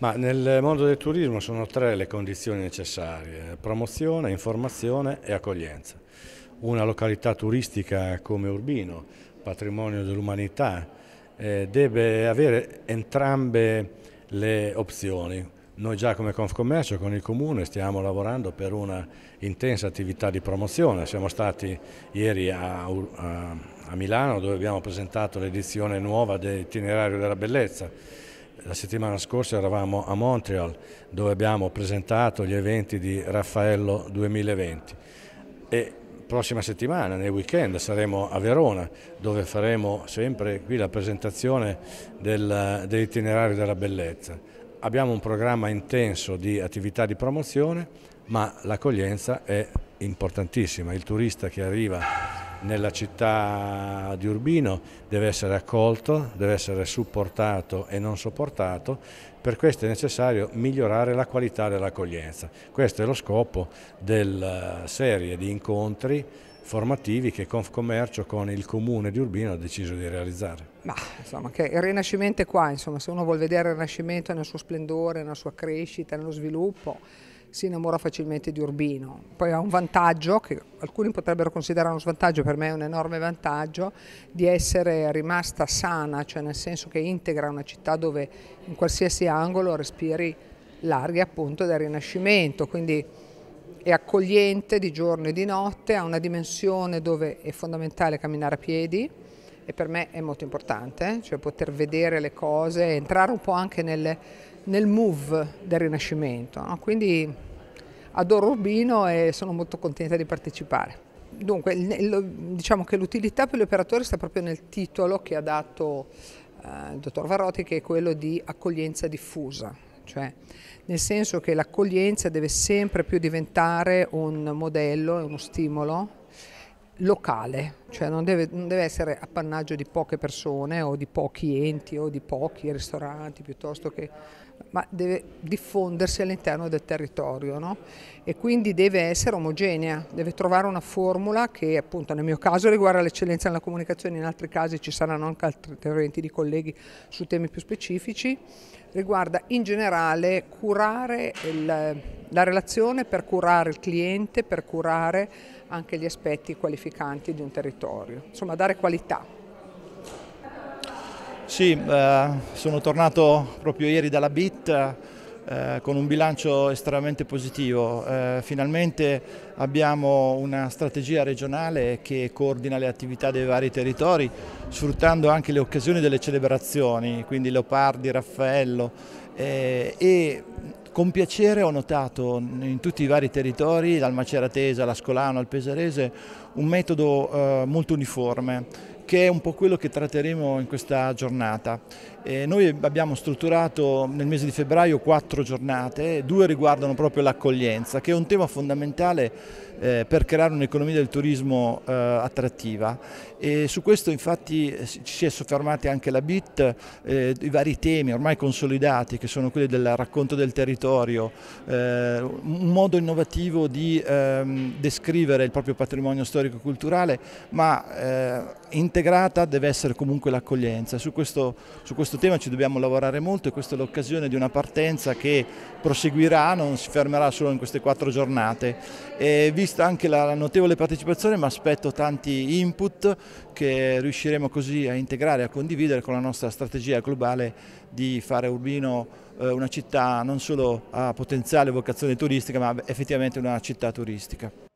Ma nel mondo del turismo sono tre le condizioni necessarie, promozione, informazione e accoglienza. Una località turistica come Urbino, patrimonio dell'umanità, eh, deve avere entrambe le opzioni. Noi già come Confcommercio, con il Comune, stiamo lavorando per una intensa attività di promozione. Siamo stati ieri a, a, a Milano dove abbiamo presentato l'edizione nuova dell'itinerario della bellezza la settimana scorsa eravamo a Montreal dove abbiamo presentato gli eventi di Raffaello 2020 e prossima settimana, nel weekend, saremo a Verona dove faremo sempre qui la presentazione del, dell'itinerario della bellezza. Abbiamo un programma intenso di attività di promozione ma l'accoglienza è importantissima, il turista che arriva nella città di Urbino deve essere accolto, deve essere supportato e non sopportato, per questo è necessario migliorare la qualità dell'accoglienza. Questo è lo scopo della eh, serie di incontri formativi che Confcommercio con il comune di Urbino ha deciso di realizzare. Ma insomma che il rinascimento è qua, insomma, se uno vuol vedere il rinascimento nel suo splendore, nella sua crescita, nello sviluppo, si innamora facilmente di Urbino. Poi ha un vantaggio, che alcuni potrebbero considerare uno svantaggio, per me è un enorme vantaggio, di essere rimasta sana, cioè nel senso che integra una città dove in qualsiasi angolo respiri l'aria appunto del Rinascimento, quindi è accogliente di giorno e di notte, ha una dimensione dove è fondamentale camminare a piedi, e per me è molto importante, cioè poter vedere le cose, entrare un po' anche nelle nel move del Rinascimento. No? Quindi adoro Urbino e sono molto contenta di partecipare. Dunque, diciamo che l'utilità per gli operatori sta proprio nel titolo che ha dato eh, il dottor Varotti, che è quello di accoglienza diffusa, cioè nel senso che l'accoglienza deve sempre più diventare un modello, uno stimolo locale, cioè non deve, non deve, essere appannaggio di poche persone o di pochi enti o di pochi ristoranti piuttosto che ma deve diffondersi all'interno del territorio no? e quindi deve essere omogenea, deve trovare una formula che appunto nel mio caso riguarda l'eccellenza nella comunicazione, in altri casi ci saranno anche altri interventi di colleghi su temi più specifici, riguarda in generale curare il, la relazione per curare il cliente, per curare anche gli aspetti qualificanti di un territorio, insomma dare qualità. Sì, eh, sono tornato proprio ieri dalla BIT eh, con un bilancio estremamente positivo. Eh, finalmente abbiamo una strategia regionale che coordina le attività dei vari territori, sfruttando anche le occasioni delle celebrazioni, quindi Leopardi, Raffaello. Eh, e con piacere ho notato in tutti i vari territori, dal Maceratese all'Ascolano al Pesarese, un metodo eh, molto uniforme che è un po' quello che tratteremo in questa giornata. Eh, noi abbiamo strutturato nel mese di febbraio quattro giornate, due riguardano proprio l'accoglienza, che è un tema fondamentale eh, per creare un'economia del turismo eh, attrattiva. E su questo infatti eh, ci si è soffermati anche la BIT, eh, i vari temi ormai consolidati che sono quelli del racconto del territorio, eh, un modo innovativo di ehm, descrivere il proprio patrimonio storico-culturale, ma eh, integrare integrata deve essere comunque l'accoglienza. Su su questo tema ci dobbiamo lavorare molto e questa è l'occasione di una partenza che proseguirà, non si fermerà solo in queste quattro giornate. E vista anche la notevole partecipazione mi aspetto tanti input che riusciremo così a integrare e a condividere con la nostra strategia globale di fare Urbino eh, una città non solo a potenziale vocazione turistica ma effettivamente una città turistica.